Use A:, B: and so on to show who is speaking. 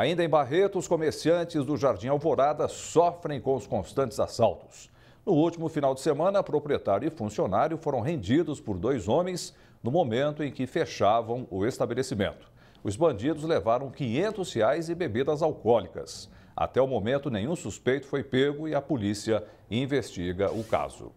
A: Ainda em Barreto, os comerciantes do Jardim Alvorada sofrem com os constantes assaltos. No último final de semana, proprietário e funcionário foram rendidos por dois homens no momento em que fechavam o estabelecimento. Os bandidos levaram 500 reais e bebidas alcoólicas. Até o momento, nenhum suspeito foi pego e a polícia investiga o caso.